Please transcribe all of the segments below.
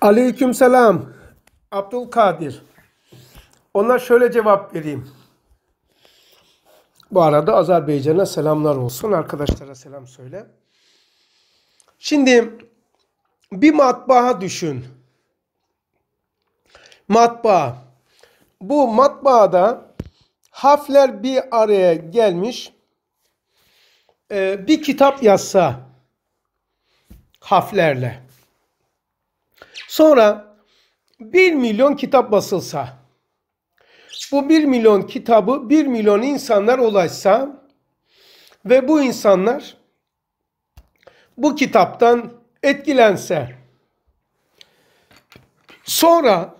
Aleykümselam. Abdülkadir. Ona şöyle cevap vereyim. Bu arada Azerbaycan'a selamlar olsun. Arkadaşlara selam söyle. Şimdi bir matbaa düşün. Matbaa. Bu matbaada hafler bir araya gelmiş. Ee, bir kitap yazsa haflerle. Sonra 1 milyon kitap basılsa, bu 1 milyon kitabı 1 milyon insanlar ulaşsa ve bu insanlar bu kitaptan etkilense, sonra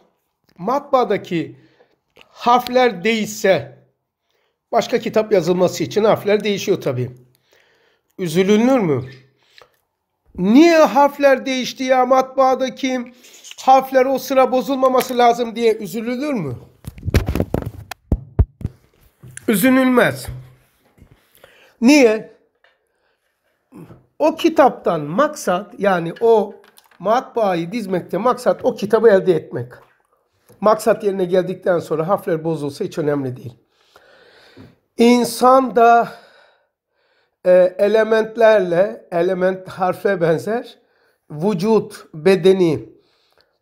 matbaadaki harfler değişse, başka kitap yazılması için harfler değişiyor tabii. Üzülünür mü? Niye harfler değişti ya matbaadaki harfler o sıra bozulmaması lazım diye üzülülür mü? Üzülülmez. Niye? O kitaptan maksat yani o matbaayı dizmekte maksat o kitabı elde etmek. Maksat yerine geldikten sonra harfler bozulsa hiç önemli değil. İnsan da ee, elementlerle, element harfe benzer vücut bedeni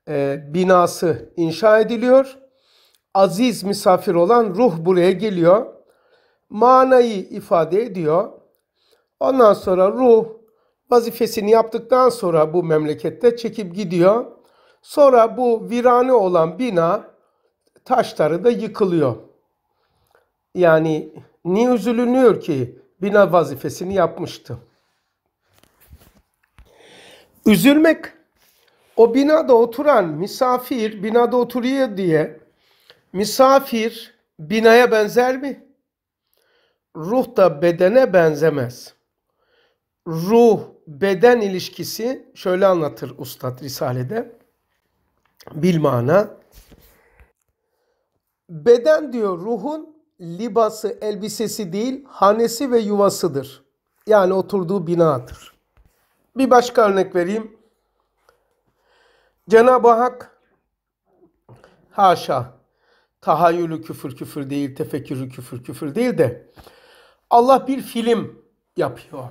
e, binası inşa ediliyor. Aziz misafir olan ruh buraya geliyor. Manayı ifade ediyor. Ondan sonra ruh vazifesini yaptıktan sonra bu memlekette çekip gidiyor. Sonra bu virane olan bina taşları da yıkılıyor. Yani niye üzülünüyor ki bina vazifesini yapmıştı. Üzülmek, o binada oturan misafir, binada oturuyor diye misafir binaya benzer mi? Ruh da bedene benzemez. Ruh beden ilişkisi şöyle anlatır Ustad Risale'de. Bilmana beden diyor ruhun libası, elbisesi değil, hanesi ve yuvasıdır. Yani oturduğu binadır. Bir başka örnek vereyim. Cenab-ı Hak haşa tahayyülü küfür küfür değil, tefekkürü küfür küfür değil de Allah bir film yapıyor.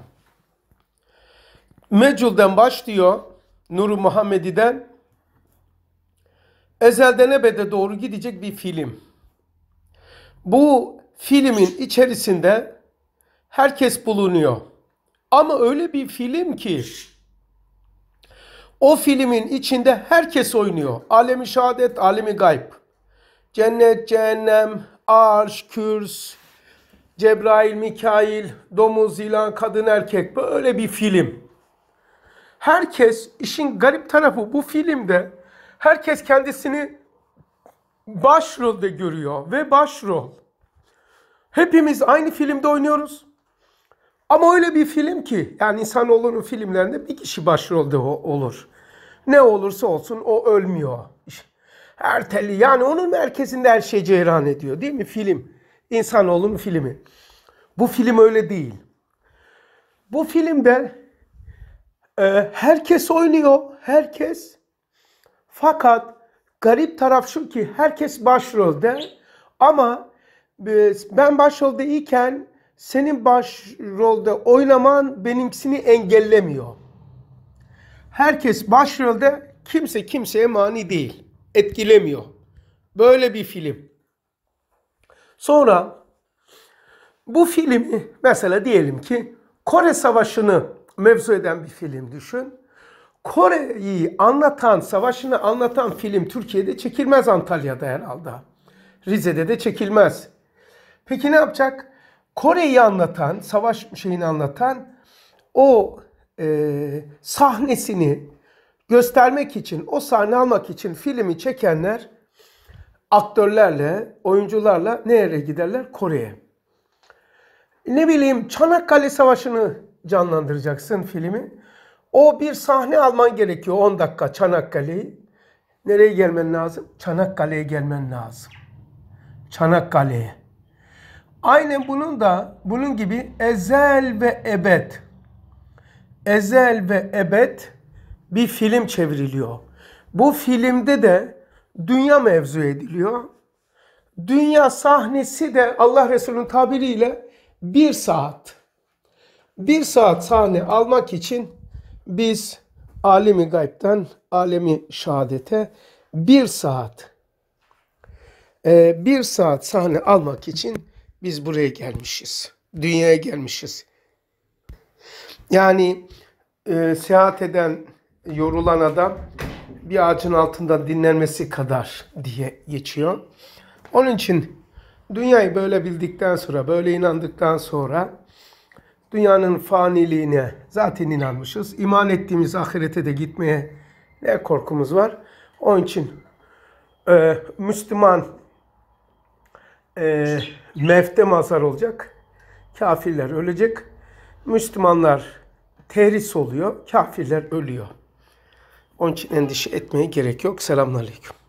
Mecul'den başlıyor, Nuru Muhammedi'den ezelden ebede doğru gidecek bir film bu filmin içerisinde herkes bulunuyor. Ama öyle bir film ki o filmin içinde herkes oynuyor. Alemi şehadet, alemi gayb. Cennet, cehennem, arş, kürs, Cebrail, Mikail, domuz, ilan kadın, erkek böyle bir film. Herkes işin garip tarafı bu filmde herkes kendisini başrolde görüyor ve başrol. Hepimiz aynı filmde oynuyoruz. Ama öyle bir film ki yani insanoğlunun filmlerinde bir kişi başrolde olur. Ne olursa olsun o ölmüyor. Her telli yani onun merkezinde her şey ceyran ediyor değil mi film? İnsanoğlunun filmi. Bu film öyle değil. Bu filmde e, herkes oynuyor. Herkes. Fakat Garip taraf şu ki herkes başrolde ama e, ben başrolde iken senin başrolde oynaman benimkisini engellemiyor. Herkes başrolde kimse kimseye mani değil. Etkilemiyor. Böyle bir film. Sonra bu filmi mesela diyelim ki Kore Savaşı'nı mevzu eden bir film düşün. Kore'yi anlatan, savaşını anlatan film Türkiye'de çekilmez Antalya'da herhalde. Rize'de de çekilmez. Peki ne yapacak? Kore'yi anlatan, savaş şeyini anlatan o e, sahnesini göstermek için, o sahne almak için filmi çekenler aktörlerle, oyuncularla nereye giderler? Kore'ye. Ne bileyim Çanakkale Savaşı'nı canlandıracaksın filmi. O bir sahne alman gerekiyor 10 dakika Çanakkale'yi. Nereye gelmen lazım? Çanakkale'ye gelmen lazım. Çanakkale'ye. Aynen bunun da bunun gibi ezel ve ebed. Ezel ve ebed bir film çevriliyor. Bu filmde de dünya mevzu ediliyor. Dünya sahnesi de Allah Resulü'nün tabiriyle bir saat. Bir saat sahne almak için biz alemi gaybden alemi şahadete bir saat e, bir saat sahne almak için biz buraya gelmişiz. Dünyaya gelmişiz. Yani e, seyahat eden, yorulan adam bir ağacın altında dinlenmesi kadar diye geçiyor. Onun için dünyayı böyle bildikten sonra, böyle inandıktan sonra dünyanın faniliğine zaten inanmışız. İman ettiğimiz ahirete de gitmeye ne korkumuz var? Onun için e, Müslüman e, mevte mazar olacak. Kafirler ölecek. Müslümanlar terhis oluyor. Kafirler ölüyor. Onun için endişe etmeye gerek yok. Selamun Aleyküm.